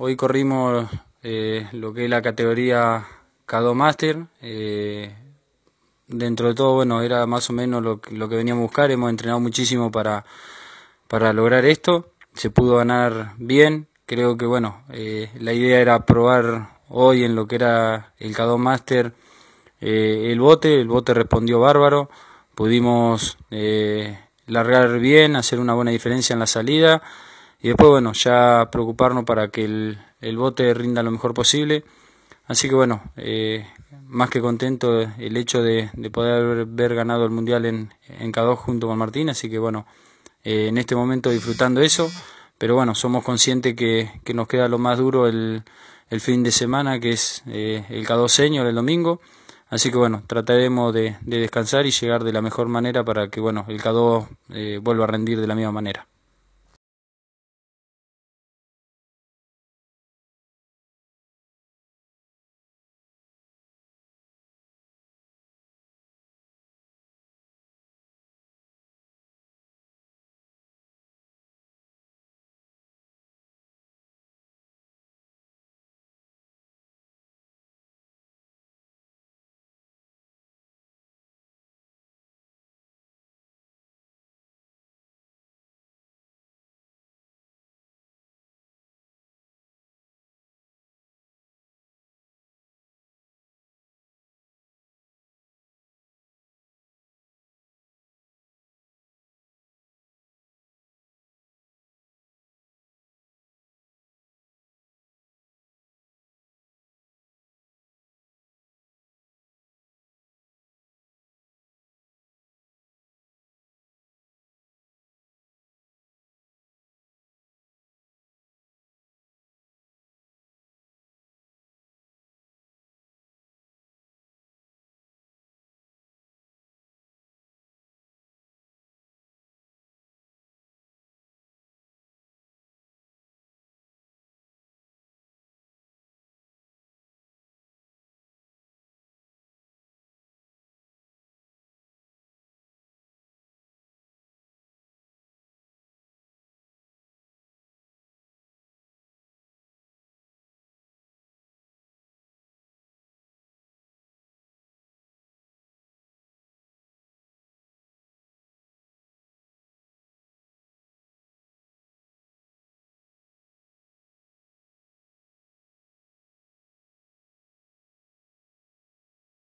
Hoy corrimos eh, lo que es la categoría k Master. Eh, dentro de todo, bueno, era más o menos lo, que veníamos a buscar. Hemos entrenado muchísimo para, lograr esto. Se pudo ganar bien. Creo que, bueno, eh, la idea era probar hoy en lo que era el K2 Master el bote. El bote respondió bárbaro. Pudimos largar bien, hacer una buena diferencia en la salida y después, bueno, ya preocuparnos para que el, el bote rinda lo mejor posible. Así que, bueno, eh, más que contento el hecho de, poder haber, ganado el mundial en, en K2 junto con Martín. Así que, bueno, eh, en este momento disfrutando eso, pero bueno, somos conscientes que, nos queda lo más duro el, fin de semana, que es eh, el K2 Senior, el domingo. Así que bueno, trataremos de, descansar y llegar de la mejor manera para que bueno, el k vuelva a rendir de la misma manera.